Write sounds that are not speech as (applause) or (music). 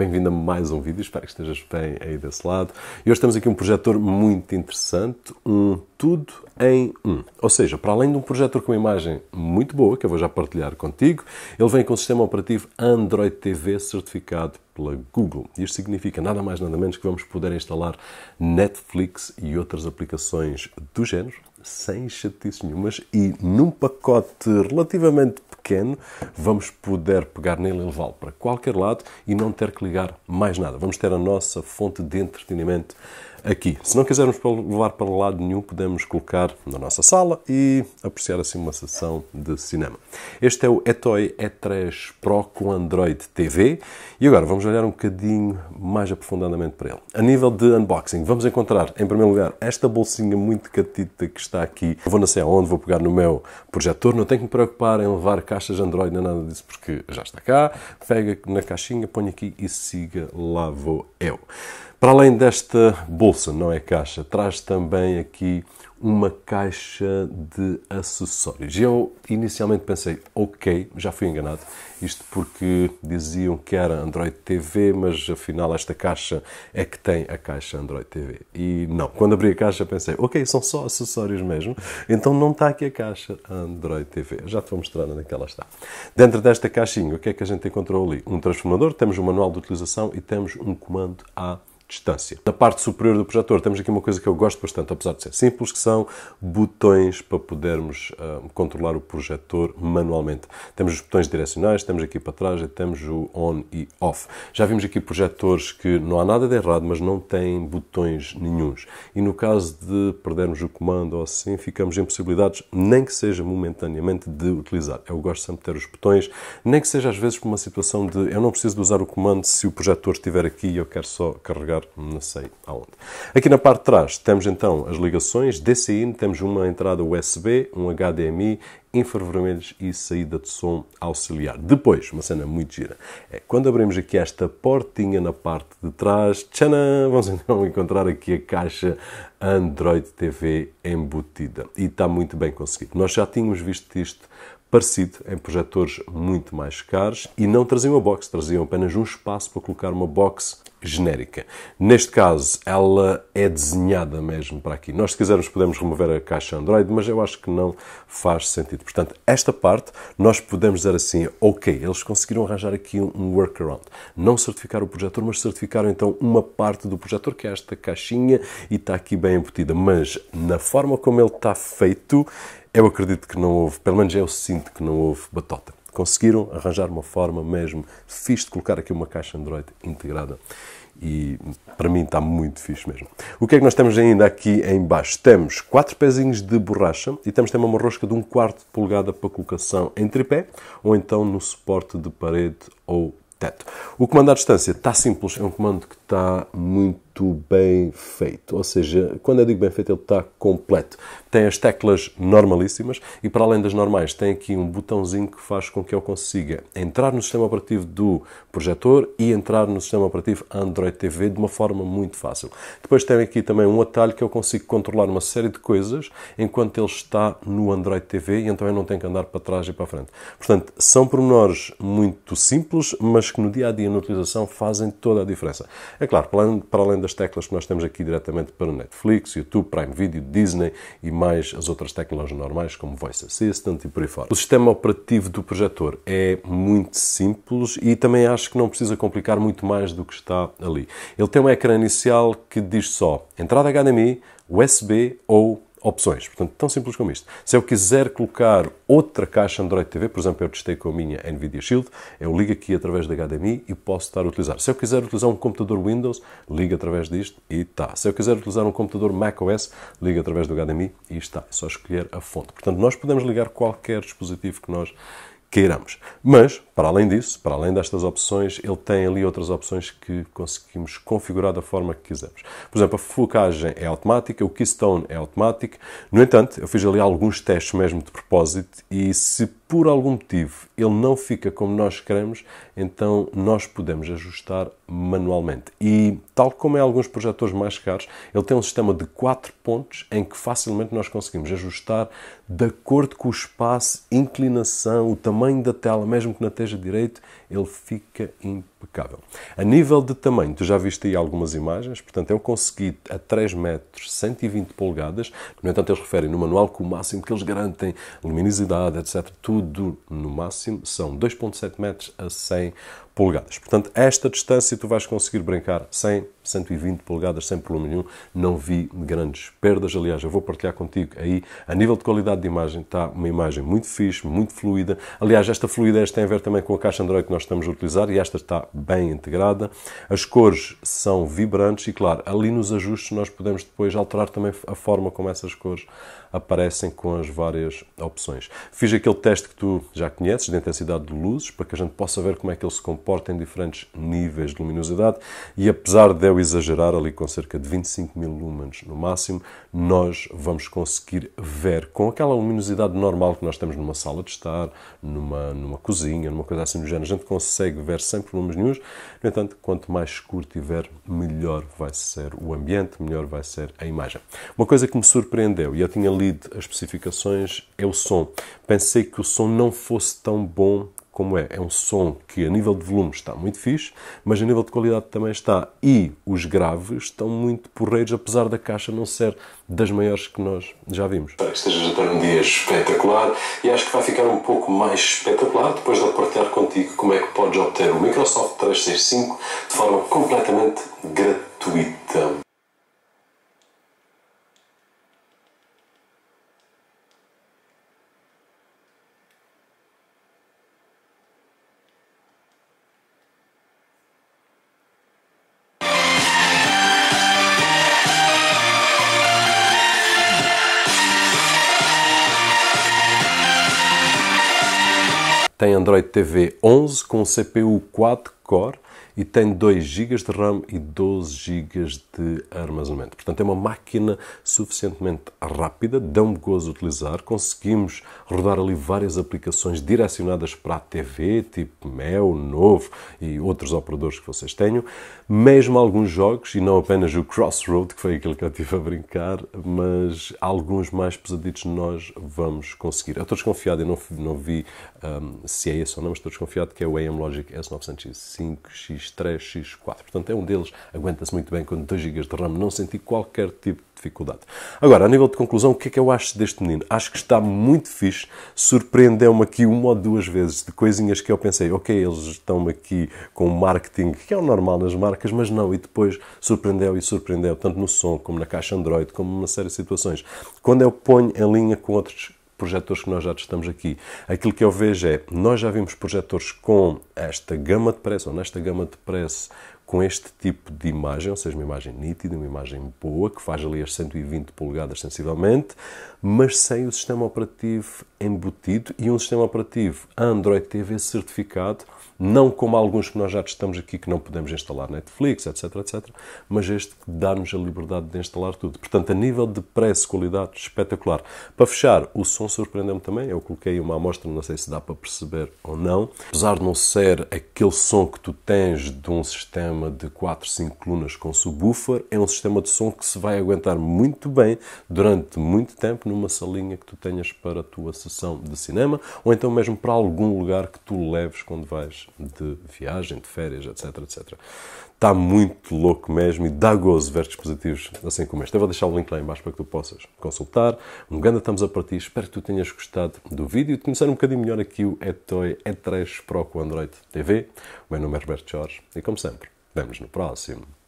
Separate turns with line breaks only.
Bem-vindo a mais um vídeo, espero que estejas bem aí desse lado. E hoje temos aqui um projetor muito interessante, um tudo em um. Ou seja, para além de um projetor com uma imagem muito boa, que eu vou já partilhar contigo, ele vem com o sistema operativo Android TV certificado pela Google. Isto significa nada mais nada menos que vamos poder instalar Netflix e outras aplicações do género sem chatices nenhumas e num pacote relativamente pequeno vamos poder pegar nele e levá-lo para qualquer lado e não ter que ligar mais nada. Vamos ter a nossa fonte de entretenimento aqui. Se não quisermos levar para lado nenhum, podemos colocar na nossa sala e apreciar assim uma sessão de cinema. Este é o Etoy E3 Pro com Android TV e agora vamos olhar um bocadinho mais aprofundadamente para ele. A nível de unboxing, vamos encontrar em primeiro lugar esta bolsinha muito catita que está aqui. vou não sei aonde, vou pegar no meu projetor, não tenho que me preocupar em levar caixas Android, nem nada disso, porque já está cá. Pega na caixinha, põe aqui e siga lá vou eu. Para além desta bolsa, não é caixa, traz também aqui uma caixa de acessórios. Eu inicialmente pensei, ok, já fui enganado, isto porque diziam que era Android TV, mas afinal esta caixa é que tem a caixa Android TV. E não, quando abri a caixa pensei, ok, são só acessórios mesmo, então não está aqui a caixa Android TV. Já te vou mostrar onde é que ela está. Dentro desta caixinha, o que é que a gente encontrou ali? Um transformador, temos o um manual de utilização e temos um comando A distância. Na parte superior do projetor temos aqui uma coisa que eu gosto bastante, apesar de ser simples, que são botões para podermos uh, controlar o projetor manualmente. Temos os botões direcionais, temos aqui para trás e temos o on e off. Já vimos aqui projetores que não há nada de errado, mas não têm botões nenhuns. E no caso de perdermos o comando ou assim, ficamos em possibilidades nem que seja momentaneamente, de utilizar. Eu gosto sempre de ter os botões, nem que seja às vezes por uma situação de eu não preciso de usar o comando se o projetor estiver aqui e eu quero só carregar não sei aonde. Aqui na parte de trás temos então as ligações DCIN, temos uma entrada USB, um HDMI, infravermelhos e saída de som auxiliar. Depois, uma cena muito gira, é quando abrimos aqui esta portinha na parte de trás, tchanã, vamos então (laughs) encontrar aqui a caixa Android TV embutida. E está muito bem conseguido. Nós já tínhamos visto isto parecido em projetores muito mais caros e não traziam a box, traziam apenas um espaço para colocar uma box genérica. Neste caso, ela é desenhada mesmo para aqui. Nós, se quisermos, podemos remover a caixa Android, mas eu acho que não faz sentido. Portanto, esta parte nós podemos dizer assim: ok, eles conseguiram arranjar aqui um workaround. Não certificar o projetor, mas certificaram então uma parte do projetor, que é esta caixinha, e está aqui bem embutida. Mas na forma como ele está feito, eu acredito que não houve, pelo menos eu sinto que não houve batota. Conseguiram arranjar uma forma mesmo fixe de colocar aqui uma caixa Android integrada. E para mim está muito fixe mesmo. O que é que nós temos ainda aqui em baixo? Temos quatro pezinhos de borracha e temos também uma rosca de um quarto de polegada para colocação em tripé ou então no suporte de parede ou teto. O comando à distância está simples, é um comando que está muito bem feito. Ou seja, quando eu digo bem feito, ele está completo. Tem as teclas normalíssimas e, para além das normais, tem aqui um botãozinho que faz com que eu consiga entrar no sistema operativo do projetor e entrar no sistema operativo Android TV de uma forma muito fácil. Depois tem aqui também um atalho que eu consigo controlar uma série de coisas enquanto ele está no Android TV e então eu não tenho que andar para trás e para frente. Portanto, são pormenores muito simples, mas que no dia a dia na utilização fazem toda a diferença. É claro, para além das teclas que nós temos aqui diretamente para o Netflix, YouTube, Prime Video, Disney e mais as outras teclas normais como Voice Assistant e por aí fora. O sistema operativo do projetor é muito simples e também acho que não precisa complicar muito mais do que está ali. Ele tem um ecrã inicial que diz só entrada HDMI, USB ou opções. Portanto, tão simples como isto. Se eu quiser colocar outra caixa Android TV, por exemplo, eu testei com a minha Nvidia Shield, eu ligo aqui através da HDMI e posso estar a utilizar. Se eu quiser utilizar um computador Windows, ligo através disto e está. Se eu quiser utilizar um computador macOS, ligo através do HDMI e está. É só escolher a fonte. Portanto, nós podemos ligar qualquer dispositivo que nós queiramos. Mas, para além disso, para além destas opções, ele tem ali outras opções que conseguimos configurar da forma que quisermos. Por exemplo, a focagem é automática, o keystone é automático. No entanto, eu fiz ali alguns testes mesmo de propósito e se por algum motivo ele não fica como nós queremos, então nós podemos ajustar manualmente. E tal como em é alguns projetores mais caros, ele tem um sistema de quatro pontos em que facilmente nós conseguimos ajustar de acordo com o espaço, inclinação, o tamanho tamanho da tela, mesmo que não esteja direito, ele fica impecável. A nível de tamanho, tu já viste aí algumas imagens, portanto eu consegui a 3 metros 120 polegadas, no entanto eles referem no manual que o máximo que eles garantem, luminosidade, etc., tudo no máximo são 2.7 metros a 100 polegadas. Portanto, esta distância tu vais conseguir brincar 100, 120 polegadas sem problema nenhum. Não vi grandes perdas. Aliás, eu vou partilhar contigo aí. A nível de qualidade de imagem, está uma imagem muito fixe, muito fluida. Aliás, esta fluidez tem a ver também com a caixa Android que nós nós estamos a utilizar e esta está bem integrada. As cores são vibrantes e, claro, ali nos ajustes nós podemos depois alterar também a forma como essas cores aparecem com as várias opções. Fiz aquele teste que tu já conheces de intensidade de luzes para que a gente possa ver como é que ele se comporta em diferentes níveis de luminosidade e apesar de eu exagerar ali com cerca de 25 mil lumens no máximo, nós vamos conseguir ver com aquela luminosidade normal que nós temos numa sala de estar, numa, numa cozinha, numa coisa assim do género. A gente consegue ver sem problemas nenhums. No entanto, quanto mais escuro tiver, melhor vai ser o ambiente, melhor vai ser a imagem. Uma coisa que me surpreendeu, e eu tinha lido as especificações, é o som. Pensei que o som não fosse tão bom como é. É um som que, a nível de volume, está muito fixe, mas a nível de qualidade também está. E os graves estão muito porreiros, apesar da caixa não ser das maiores que nós já vimos. que Estejas a ter um dia espetacular e acho que vai ficar um pouco mais espetacular depois de eu partilhar contigo como é que podes obter o Microsoft 365 de forma completamente gratuita. tem Android TV 11 com CPU quad core e tem 2 GB de RAM e 12 GB de armazenamento. Portanto, é uma máquina suficientemente rápida, dá me gozo utilizar. Conseguimos rodar ali várias aplicações direcionadas para a TV, tipo Mel, Novo e outros operadores que vocês tenham. Mesmo alguns jogos, e não apenas o Crossroad, que foi aquele que eu estive a brincar, mas alguns mais pesaditos nós vamos conseguir. Eu estou desconfiado, eu não, não vi um, se é esse ou não, mas estou desconfiado que é o AM Logic s 900 5, X3, X4. Portanto, é um deles, aguenta-se muito bem com 2 GB de RAM, não senti qualquer tipo de dificuldade. Agora, a nível de conclusão, o que é que eu acho deste menino? Acho que está muito fixe, surpreendeu-me aqui uma ou duas vezes de coisinhas que eu pensei, ok, eles estão aqui com marketing, que é o normal nas marcas, mas não, e depois surpreendeu e surpreendeu, tanto no som, como na caixa Android, como numa série de situações. Quando eu ponho em linha com outros projetores que nós já testamos aqui. Aquilo que eu vejo é, nós já vimos projetores com esta gama de preço, ou nesta gama de preço, com este tipo de imagem, ou seja, uma imagem nítida, uma imagem boa, que faz ali as 120 polegadas sensivelmente, mas sem o sistema operativo embutido e um sistema operativo Android TV certificado, não como alguns que nós já testamos aqui que não podemos instalar Netflix, etc, etc, mas este que dá-nos a liberdade de instalar tudo. Portanto, a nível de preço, qualidade, espetacular. Para fechar, o som surpreendeu-me também, eu coloquei uma amostra, não sei se dá para perceber ou não, apesar de não ser aquele som que tu tens de um sistema sistema de 4, 5 colunas com subwoofer, é um sistema de som que se vai aguentar muito bem durante muito tempo numa salinha que tu tenhas para a tua sessão de cinema, ou então mesmo para algum lugar que tu leves quando vais de viagem, de férias, etc, etc. Está muito louco mesmo e dá gozo ver dispositivos assim como este. Eu vou deixar o link lá embaixo para que tu possas consultar. Um grande estamos a partir Espero que tu tenhas gostado do vídeo e de conhecer um bocadinho melhor aqui o Etoy E3 Pro com Android TV. O meu nome é Roberto Jorge e, como sempre, Vamos no próximo.